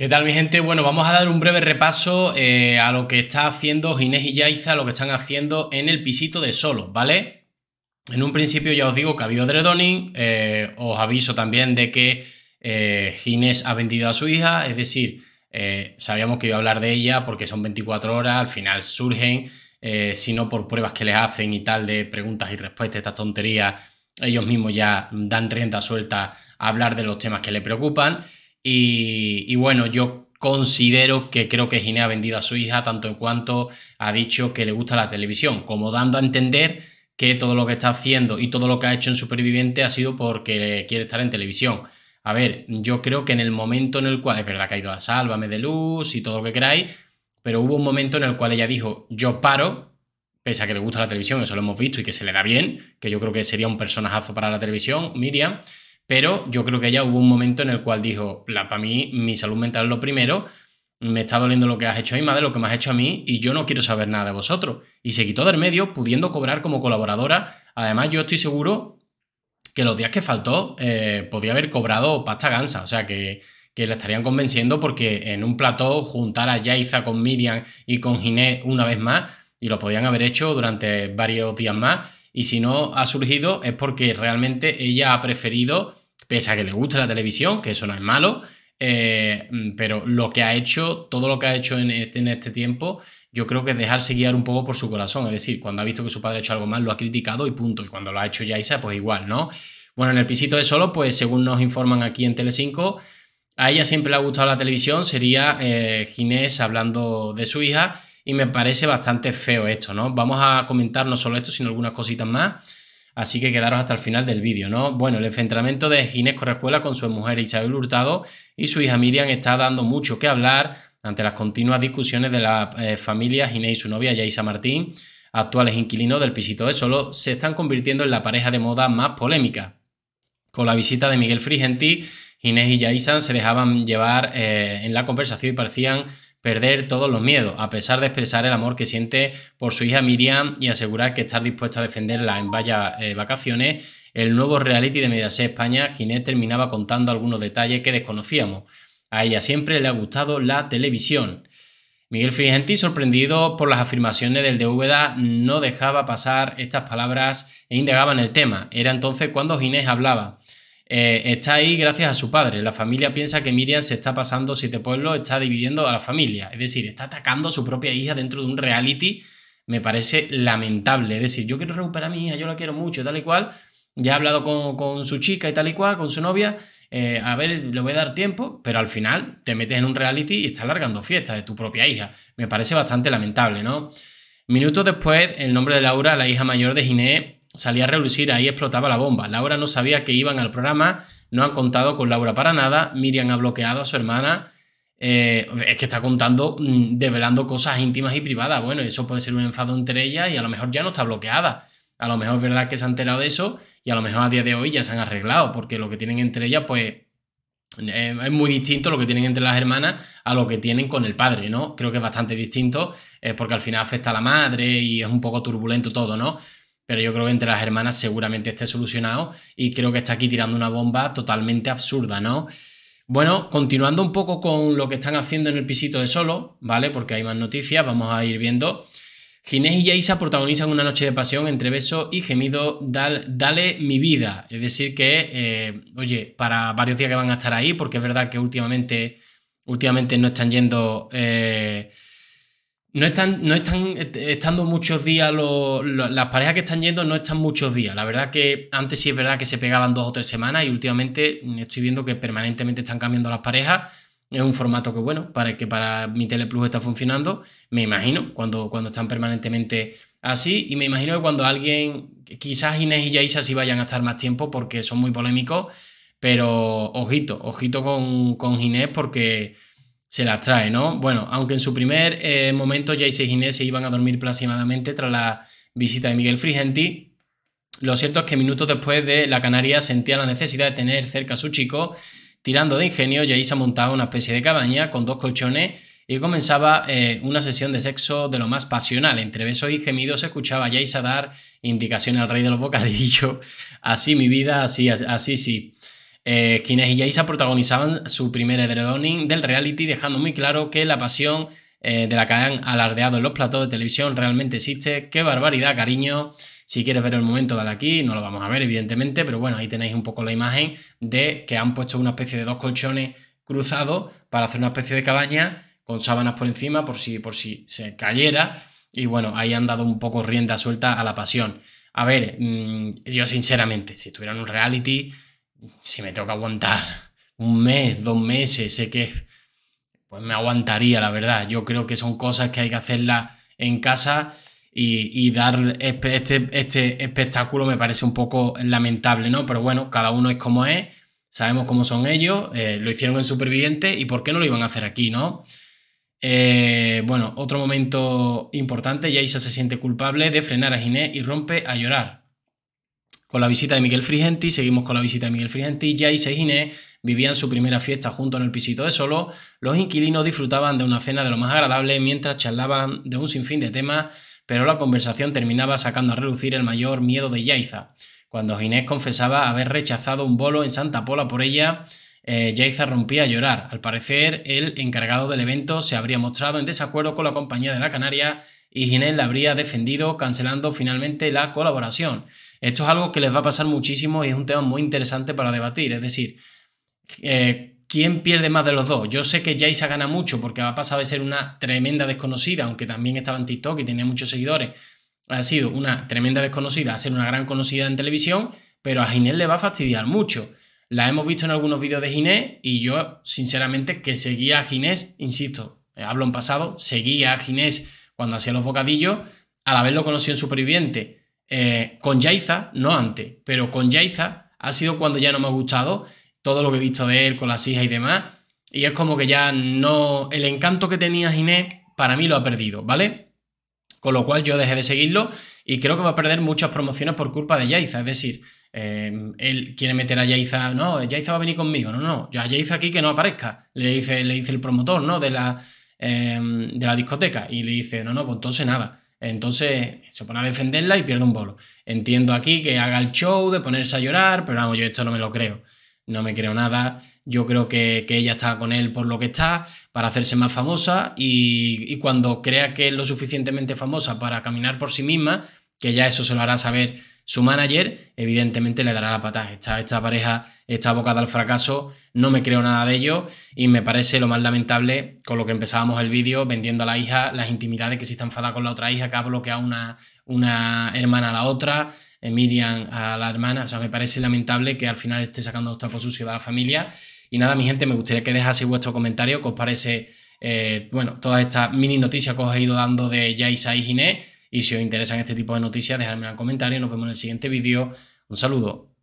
¿Qué tal mi gente? Bueno, vamos a dar un breve repaso eh, a lo que está haciendo Ginés y Yaiza, lo que están haciendo en el pisito de solo, ¿vale? En un principio ya os digo que ha habido dredoning, eh, os aviso también de que eh, Ginés ha vendido a su hija, es decir, sabíamos que iba a hablar de ella porque son 24 horas, al final surgen, si no por pruebas que les hacen y tal de preguntas y respuestas, estas tonterías, ellos mismos ya dan rienda suelta a hablar de los temas que le preocupan. Y, bueno, yo considero que creo que Ginea ha vendido a su hija tanto en cuanto ha dicho que le gusta la televisión, como dando a entender que todo lo que está haciendo y todo lo que ha hecho en Superviviente ha sido porque quiere estar en televisión. A ver, yo creo que en el momento en el cual, es verdad que ha ido a Sálvame de Luz y todo lo que queráis, pero hubo un momento en el cual ella dijo, yo paro, pese a que le gusta la televisión, eso lo hemos visto y que se le da bien, que yo creo que sería un personajazo para la televisión, Miriam, pero yo creo que ya hubo un momento en el cual dijo, para mí mi salud mental es lo primero, me está doliendo lo que has hecho a mi madre, lo que me has hecho a mí, y yo no quiero saber nada de vosotros. Y se quitó del medio pudiendo cobrar como colaboradora. Además, yo estoy seguro que los días que faltó eh, podía haber cobrado pasta gansa, o sea que, que la estarían convenciendo porque en un plató juntar a Yaiza con Miriam y con Ginés una vez más, y lo podían haber hecho durante varios días más, y si no ha surgido es porque realmente ella ha preferido pese a que le guste la televisión, que eso no es malo, eh, pero lo que ha hecho, todo lo que ha hecho este, en este, tiempo, yo creo que es dejarse guiar un poco por su corazón. Es decir, cuando ha visto que su padre ha hecho algo mal, lo ha criticado y punto. Y cuando lo ha hecho Yaisa, pues igual, ¿no? Bueno, en el pisito de solo, pues según nos informan aquí en Telecinco, a ella siempre le ha gustado la televisión, sería eh, Ginés hablando de su hija y me parece bastante feo esto, ¿no? Vamos a comentar no solo esto, sino algunas cositas más así que quedaros hasta el final del vídeo, ¿no? Bueno, el enfrentamiento de Ginés Correjuela con su mujer Isabel Hurtado y su hija Miriam está dando mucho que hablar ante las continuas discusiones de la eh, familia Ginés y su novia Yaisa Martín, actuales inquilinos del pisito de Solo, se están convirtiendo en la pareja de moda más polémica. Con la visita de Miguel Frigenti, Ginés y Yaisa se dejaban llevar eh, en la conversación y parecían perder todos los miedos, a pesar de expresar el amor que siente por su hija Miriam y asegurar que está dispuesto a defenderla en vaya eh, vacaciones, el nuevo reality de Mediaset España, Ginés terminaba contando algunos detalles que desconocíamos. A ella siempre le ha gustado la televisión. Miguel Frigenti, sorprendido por las afirmaciones del DVD, no dejaba pasar estas palabras e indagaba en el tema. Era entonces cuando Ginés hablaba. Eh, está ahí gracias a su padre. La familia piensa que Miriam se está pasando siete pueblos, está dividiendo a la familia. Es decir, está atacando a su propia hija dentro de un reality. Me parece lamentable. Es decir, yo quiero recuperar a mi hija, yo la quiero mucho, tal y cual. Ya he hablado con, su chica y tal y cual, con su novia. Eh, a ver, le voy a dar tiempo, pero al final te metes en un reality y estás largando fiestas de tu propia hija. Me parece bastante lamentable, ¿no? Minutos después, el nombre de Laura, la hija mayor de Giné, salía a relucir, ahí explotaba la bomba. Laura no sabía que iban al programa, no han contado con Laura para nada, Miriam ha bloqueado a su hermana. Eh, es que está contando, mm, develando cosas íntimas y privadas. Bueno, eso puede ser un enfado entre ellas y a lo mejor ya no está bloqueada. A lo mejor es verdad que se han enterado de eso y a lo mejor a día de hoy ya se han arreglado, porque lo que tienen entre ellas, pues, eh, es muy distinto lo que tienen entre las hermanas a lo que tienen con el padre, ¿no? Creo que es bastante distinto, eh, porque al final afecta a la madre y es un poco turbulento todo, ¿no? pero yo creo que entre las hermanas seguramente esté solucionado y creo que está aquí tirando una bomba totalmente absurda, ¿no? Bueno, continuando un poco con lo que están haciendo en el pisito de solo, ¿vale? Porque hay más noticias, vamos a ir viendo. Ginés y Yaisa protagonizan una noche de pasión entre beso y gemido Dale mi vida. Es decir que, eh, oye, para varios días que van a estar ahí, porque es verdad que últimamente, últimamente no están yendo... Eh, no están, no están estando muchos días, las parejas que están yendo no están muchos días. La verdad que antes sí es verdad que se pegaban dos o tres semanas y últimamente estoy viendo que permanentemente están cambiando las parejas. Es un formato que, bueno, para que para mi Teleplus está funcionando, me imagino, cuando, cuando están permanentemente así. Y me imagino que cuando alguien, quizás Inés y Jaisa sí vayan a estar más tiempo porque son muy polémicos, pero ojito, ojito con, con Inés porque se las trae, ¿no? Bueno, aunque en su primer eh, momento Jace y Ginés se iban a dormir plácidamente tras la visita de Miguel Frigenti, lo cierto es que minutos después de la Canaria sentía la necesidad de tener cerca a su chico. Tirando de ingenio, Jace montaba una especie de cabaña con dos colchones y comenzaba eh, una sesión de sexo de lo más pasional. Entre besos y gemidos escuchaba a dar indicaciones al rey de los bocadillos. Así mi vida, así, así sí. Eh, y Yaisa protagonizaban su primer edredoning del reality, dejando muy claro que la pasión eh, de la que han alardeado en los platos de televisión realmente existe. ¡Qué barbaridad, cariño! Si quieres ver el momento, dale aquí. No lo vamos a ver, evidentemente, pero bueno, ahí tenéis un poco la imagen de que han puesto una especie de dos colchones cruzados para hacer una especie de cabaña con sábanas por encima por si, por si se cayera. Y bueno, ahí han dado un poco rienda suelta a la pasión. A ver, mm, yo sinceramente, si en un reality, si me toca aguantar un mes, dos meses, sé que pues me aguantaría, la verdad. Yo creo que son cosas que hay que hacerlas en casa y, dar este, este, espectáculo me parece un poco lamentable, ¿no? Pero bueno, cada uno es como es, sabemos cómo son ellos, eh, lo hicieron en Superviviente y por qué no lo iban a hacer aquí, ¿no? Eh, bueno, otro momento importante, Yaisa se siente culpable de frenar a Ginés y rompe a llorar con la visita de Miguel Frigenti, seguimos con la visita de Miguel Frigenti, Jace y Ginés vivían su primera fiesta junto en el pisito de Solo, los inquilinos disfrutaban de una cena de lo más agradable mientras charlaban de un sinfín de temas, pero la conversación terminaba sacando a relucir el mayor miedo de Yaiza. Cuando Ginés confesaba haber rechazado un bolo en Santa Pola por ella, eh, Yaiza rompía a llorar. Al parecer, el encargado del evento se habría mostrado en desacuerdo con la compañía de la Canaria y Ginés la habría defendido, cancelando finalmente la colaboración. Esto es algo que les va a pasar muchísimo y es un tema muy interesante para debatir. Es decir, eh, ¿quién pierde más de los dos? Yo sé que Jaisa gana mucho porque ha pasado de ser una tremenda desconocida, aunque también estaba en TikTok y tenía muchos seguidores. Ha sido una tremenda desconocida, a ser una gran conocida en televisión, pero a Ginés le va a fastidiar mucho. La hemos visto en algunos vídeos de Ginés y yo, sinceramente, que seguía a Ginés, insisto, eh, hablo en pasado, seguía a Ginés cuando hacía los bocadillos, a la vez lo conocí en Superviviente. Eh, con Yaiza, no antes, pero con Yaiza ha sido cuando ya no me ha gustado todo lo que he visto de él con las hijas y demás. Y es como que ya no. El encanto que tenía Ginés, para mí lo ha perdido, ¿vale? Con lo cual yo dejé de seguirlo y creo que va a perder muchas promociones por culpa de Yaiza. Es decir, eh, él quiere meter a Yaiza, no, Jaiza va a venir conmigo, no, no, ya a aquí que no aparezca, le dice, le dice el promotor, ¿no? De la, eh, de la discoteca y le dice, no, no, pues entonces nada. Entonces se pone a defenderla y pierde un bolo. Entiendo aquí que haga el show de ponerse a llorar, pero vamos, yo esto no me lo creo. No me creo nada. Yo creo que, ella está con él por lo que está, para hacerse más famosa y, y cuando crea que es lo suficientemente famosa para caminar por sí misma, que ya eso se lo hará saber su manager, evidentemente, le dará la patada. Esta, pareja está abocada al fracaso, no me creo nada de ello y me parece lo más lamentable con lo que empezábamos el vídeo, vendiendo a la hija las intimidades que si está enfadada con la otra hija, que ha bloqueado una, una hermana a la otra, eh, Miriam a la hermana. O sea, me parece lamentable que al final esté sacando los su sucios a la familia. Y nada, mi gente, me gustaría que dejaseis vuestro comentario, que os parece, eh, bueno, todas estas mini noticias que os he ido dando de Yaisa y Ginés. Y si os interesan este tipo de noticias, dejadme un comentario. Nos vemos en el siguiente vídeo. Un saludo.